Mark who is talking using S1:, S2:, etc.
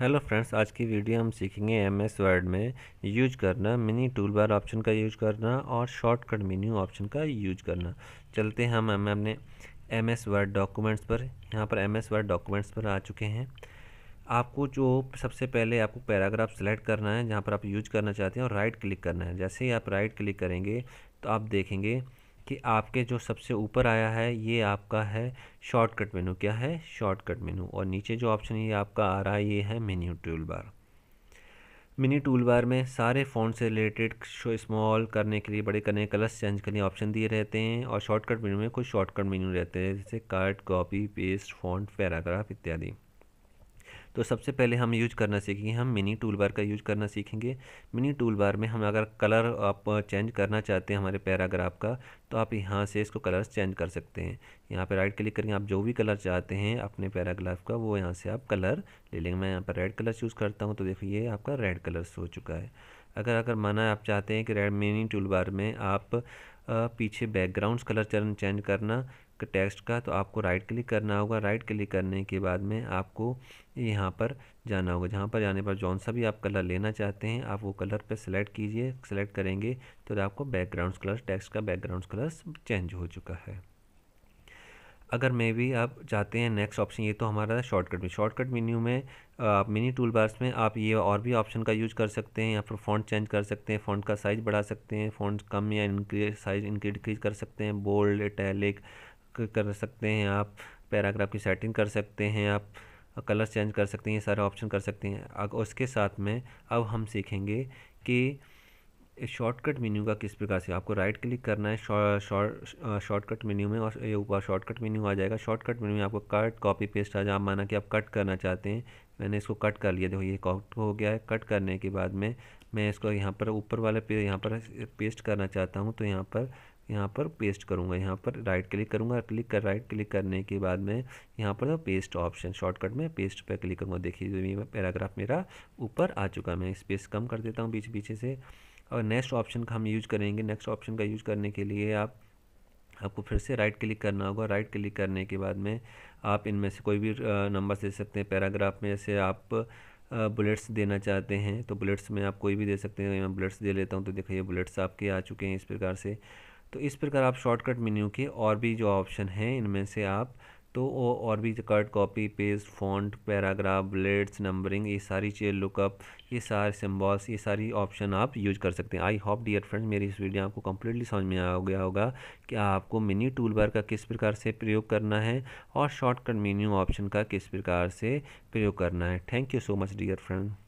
S1: hello friends आज की video हम सीखेंगे एम एस वर्ड में यूज करना मिनी टूल बार ऑप्शन का यूज करना और शॉर्टकट मेन्यू ऑप्शन का यूज करना चलते हैं हम हम अपने एम एस वर्ड डॉक्यूमेंट्स पर यहाँ पर एम एस वर्ड डॉक्यूमेंट्स पर आ चुके हैं आपको जो सबसे पहले आपको पैराग्राफ सेलेक्ट करना है जहाँ पर आप यूज करना चाहते हैं और राइट क्लिक करना है जैसे ही आप राइट क्लिक करेंगे तो आप देखेंगे कि आपके जो सबसे ऊपर आया है ये आपका है शॉर्टकट मेनू क्या है शॉर्टकट मेनू और नीचे जो ऑप्शन ये आपका आ रहा है ये है menu tool bar mini tool bar में सारे फ़ॉन्ट से रिलेटेड शो स्मॉल करने के लिए बड़े करने कलर्स चेंज करने ऑप्शन दिए रहते हैं और शॉर्टकट मेनू में कुछ शॉर्टकट मेनू रहते हैं जैसे cut copy paste font paragraph इत्यादि तो सबसे पहले हम यूज करना सीखेंगे हम मिनी टूल बार का यूज करना सीखेंगे मिनी टूल बार में हम अगर कलर आप चेंज करना चाहते हैं हमारे पैराग्राफ का तो आप यहाँ से इसको कलर्स चेंज कर सकते हैं यहाँ पर राइट क्लिक करेंगे आप जो भी कलर चाहते हैं अपने पैराग्राफ का वो यहाँ से आप कलर ले लेंगे मैं यहाँ पर रेड कलर चूज़ करता हूँ तो देखिए आपका रेड कलर हो चुका है अगर अगर माना आप चाहते हैं कि रेड मिनी टूल बार में आप पीछे बैकग्राउंड्स कलर चरण चेंज करना टेक्स्ट का तो आपको राइट क्लिक करना होगा राइट क्लिक करने के बाद में आपको यहाँ पर जाना होगा जहाँ पर जाने पर जौन सा भी आप कलर लेना चाहते हैं आप वो कलर पर सेलेक्ट कीजिए सिलेक्ट करेंगे तो आपको बैकग्राउंड कलर टेक्स्ट का बैकग्राउंड कलर चेंज हो चुका है अगर मे भी आप चाहते हैं नेक्स्ट ऑप्शन ये तो हमारा शॉर्टकट में शॉर्टकट मेन्यू में आप मिनी टूल बार्स में आप ये और भी ऑप्शन का यूज कर सकते हैं या फिर फ़ॉन्ट चेंज कर सकते हैं फ़ॉन्ट का साइज़ बढ़ा सकते हैं फ़ॉन्ट कम या इनक्रीज साइज़ इनक्रीज कर सकते हैं बोल्ड इटैलिक कर सकते हैं आप पैराग्राफ की सेटिंग कर सकते हैं आप कलर्स चेंज कर सकते हैं सारे ऑप्शन कर सकते हैं उसके साथ में अब हम सीखेंगे कि शॉर्टकट मेन्यू का किस प्रकार से आपको राइट क्लिक करना है शॉर्ट शॉर्टकट मेन्यू में और ये ऊपर शॉर्टकट मेन्यू आ जाएगा शॉर्टकट मेन्यू में आपको कट कॉपी पेस्ट आ जाए माना कि आप कट करना चाहते हैं मैंने इसको कट कर लिया देखो ये कट हो गया है कट करने के बाद में मैं इसको यहाँ पर ऊपर वाले पे यहाँ पर पेस्ट करना चाहता हूँ तो यहाँ पर यहाँ पर पेस्ट करूँगा यहाँ पर राइट क्लिक करूँगा क्लिक कर राइट क्लिक करने के बाद मैं यहाँ पर पेस्ट ऑप्शन शॉर्टकट में पेस्ट पर क्लिक करूँगा देखिए पैराग्राफ मेरा ऊपर आ चुका मैं स्पेस कम कर देता हूँ बीच बीच से और नेक्स्ट ऑप्शन का हम यूज करेंगे नेक्स्ट ऑप्शन का यूज करने के लिए आप आपको फिर से राइट क्लिक करना होगा राइट क्लिक करने के बाद में आप इनमें से कोई भी नंबर दे सकते हैं पैराग्राफ में जैसे आप बुलेट्स देना चाहते हैं तो बुलेट्स में आप कोई भी दे सकते हैं मैं बुलेट्स दे लेता हूँ तो देखिए बुलेट्स आपके आ चुके हैं इस प्रकार से तो इस प्रकार आप शॉर्टकट मेन्यू के और भी जो ऑप्शन हैं इनमें से आप तो और भी cut copy paste font paragraph bullets numbering ये सारी चीज़ लुकअप ये सारे सिम्बॉल्स ये सारी ऑप्शन आप यूज कर सकते हैं आई होप डियर फ्रेंड्स मेरी इस वीडियो आपको कंप्लीटली समझ में आ गया होगा कि आपको मेन्यू टूल बार का किस प्रकार से प्रयोग करना है और शॉर्टकट मेन्यू ऑप्शन का किस प्रकार से प्रयोग करना है thank you so much dear friend